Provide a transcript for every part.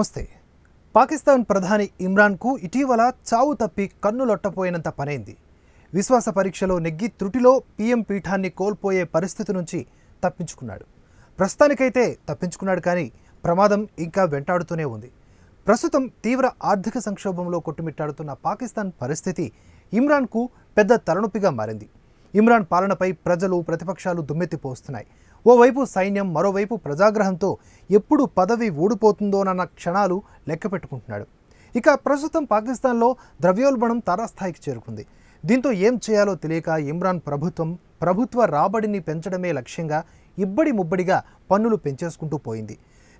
నమస్తే పాకిస్తాన్ ప్రధాని ఇమ్రాన్కు ఇటీవల చావు తప్పి కన్నులొట్టపోయినంత పనైంది విశ్వాస పరీక్షలో నెగ్గి త్రుటిలో పీఎం పీఠాన్ని కోల్పోయే పరిస్థితి నుంచి తప్పించుకున్నాడు ప్రస్తుతానికైతే తప్పించుకున్నాడు కానీ ప్రమాదం ఇంకా వెంటాడుతూనే ఉంది ప్రస్తుతం తీవ్ర ఆర్థిక సంక్షోభంలో కొట్టుమిట్టాడుతున్న పాకిస్తాన్ పరిస్థితి ఇమ్రాన్కు పెద్ద తలనొప్పిగా మారింది ఇమ్రాన్ పాలనపై ప్రజలు ప్రతిపక్షాలు దుమ్మెత్తిపోస్తున్నాయి ఓవైపు సైన్యం మరోవైపు ప్రజాగ్రహంతో ఎప్పుడు పదవి ఊడిపోతుందోనన్న క్షణాలు లెక్క పెట్టుకుంటున్నాడు ఇక ప్రస్తుతం పాకిస్తాన్లో ద్రవ్యోల్బణం తారాస్థాయికి చేరుకుంది దీంతో ఏం చేయాలో తెలియక ఇమ్రాన్ ప్రభుత్వం ప్రభుత్వ రాబడిని పెంచడమే లక్ష్యంగా ఇబ్బడి ముబ్బడిగా పన్నులు పెంచేసుకుంటూ పోయింది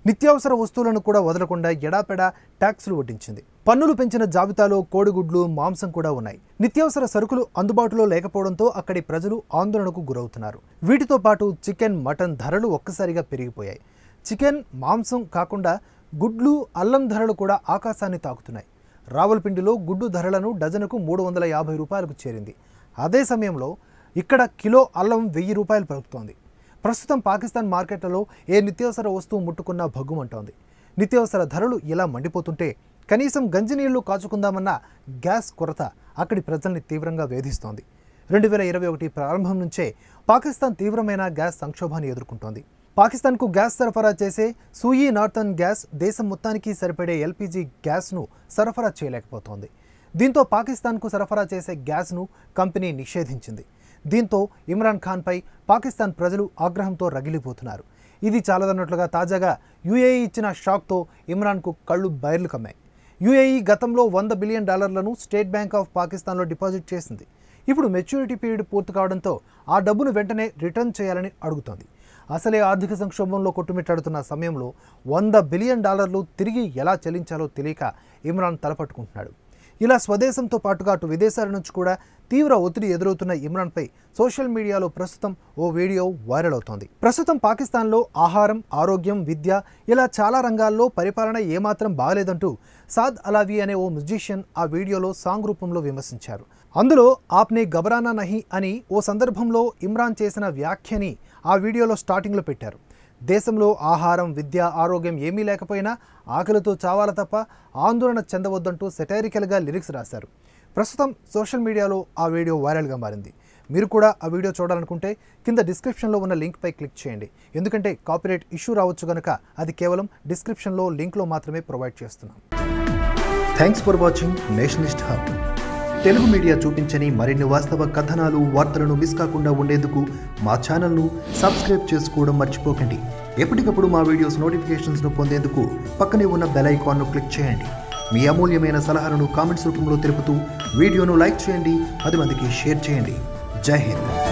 నిత్యావసర వస్తువులను కూడా వదలకుండా ఎడాపెడా ట్యాక్సులు వడ్డించింది పన్నులు పెంచిన జాబితాలో కోడిగుడ్లు మాంసం కూడా ఉన్నాయి నిత్యావసర సరుకులు అందుబాటులో లేకపోవడంతో అక్కడి ప్రజలు ఆందోళనకు గురవుతున్నారు వీటితో పాటు చికెన్ మటన్ ధరలు ఒక్కసారిగా పెరిగిపోయాయి చికెన్ మాంసం కాకుండా గుడ్లు అల్లం ధరలు కూడా ఆకాశాన్ని తాకుతున్నాయి రావులపిండిలో గుడ్డు ధరలను డజనుకు మూడు వందల యాభై రూపాయలకు చేరింది అదే సమయంలో ఇక్కడ కిలో అల్లం వెయ్యి రూపాయలు పెరుగుతోంది ప్రస్తుతం పాకిస్తాన్ మార్కెట్లలో ఏ నిత్యావసర వస్తువు ముట్టుకున్నా భగ్గుమంటోంది నిత్యావసర ధరలు ఇలా మండిపోతుంటే కనీసం గంజి నీళ్లు కాచుకుందామన్న గ్యాస్ కొరత అక్కడి ప్రజల్ని తీవ్రంగా వేధిస్తోంది రెండు వేల ఇరవై ఒకటి ప్రారంభం నుంచే పాకిస్తాన్ తీవ్రమైన గ్యాస్ సంక్షోభాన్ని ఎదుర్కొంటోంది పాకిస్తాన్కు గ్యాస్ సరఫరా చేసే సూయి నార్థన్ గ్యాస్ దేశం మొత్తానికి సరిపడే ఎల్పిజి గ్యాస్ను సరఫరా చేయలేకపోతోంది దీంతో పాకిస్తాన్కు సరఫరా చేసే గ్యాస్ను కంపెనీ నిషేధించింది దీంతో ఇమ్రాన్ ఖాన్పై పాకిస్తాన్ ప్రజలు ఆగ్రహంతో రగిలిపోతున్నారు ఇది చాలదన్నట్లుగా తాజాగా యుఏఈ ఇచ్చిన షాక్తో ఇమ్రాన్కు కళ్ళు బయర్లు కమ్మాయి యుఏఈ గతంలో వంద బిలియన్ డాలర్లను స్టేట్ బ్యాంక్ ఆఫ్ పాకిస్తాన్లో డిపాజిట్ చేసింది ఇప్పుడు మెచ్యూరిటీ పీరియడ్ పూర్తి కావడంతో ఆ డబ్బును వెంటనే రిటర్న్ చేయాలని అడుగుతోంది అసలే ఆర్థిక సంక్షోభంలో కొట్టుమిట్టాడుతున్న సమయంలో వంద బిలియన్ డాలర్లు తిరిగి ఎలా చెల్లించాలో తెలియక ఇమ్రాన్ తలపట్టుకుంటున్నాడు ఇలా స్వదేశంతో పాటుగా అటు విదేశాల నుంచి కూడా తీవ్ర ఒత్తిడి ఎదురవుతున్న ఇమ్రాన్పై సోషల్ మీడియాలో ప్రస్తుతం ఓ వీడియో వైరల్ అవుతోంది ప్రస్తుతం పాకిస్తాన్లో ఆహారం ఆరోగ్యం విద్య ఇలా చాలా రంగాల్లో పరిపాలన ఏమాత్రం బాగలేదంటూ సాద్ అలావి అనే ఓ మ్యూజిషియన్ ఆ వీడియోలో సాంగ్ రూపంలో విమర్శించారు అందులో ఆప్నే గబరానా నహి అని ఓ సందర్భంలో ఇమ్రాన్ చేసిన వ్యాఖ్యని ఆ వీడియోలో స్టార్టింగ్లో పెట్టారు దేశంలో ఆహారం విద్య ఆరోగ్యం ఏమీ లేకపోయినా ఆకలితో చావాల తప్ప ఆందోళన చెందవద్దంటూ సెటైరికల్గా లిరిక్స్ రాశారు ప్రస్తుతం సోషల్ మీడియాలో ఆ వీడియో వైరల్గా మారింది మీరు కూడా ఆ వీడియో చూడాలనుకుంటే కింద డిస్క్రిప్షన్లో ఉన్న లింక్పై క్లిక్ చేయండి ఎందుకంటే కాపీరైట్ ఇష్యూ రావచ్చు కనుక అది కేవలం డిస్క్రిప్షన్లో లింక్లో మాత్రమే ప్రొవైడ్ చేస్తున్నాం thanks for watching nationalist hub Telugu media చూపించని మరిన్ని వాస్తవ కథనాలు వార్తలను మిస్ కాకుండా ఉండేందుకు మా ఛానల్ను సబ్స్క్రైబ్ చేసుకోవడం మర్చిపోకండి ఎప్పటికప్పుడు మా వీడియోస్ నోటిఫికేషన్స్ను పొందేందుకు పక్కనే ఉన్న బెల్ ఐకాన్ను క్లిక్ చేయండి మీ అమూల్యమైన సలహాలను కామెంట్స్ రూపంలో తెలుపుతూ వీడియోను లైక్ చేయండి పది మందికి షేర్ చేయండి జై హింద్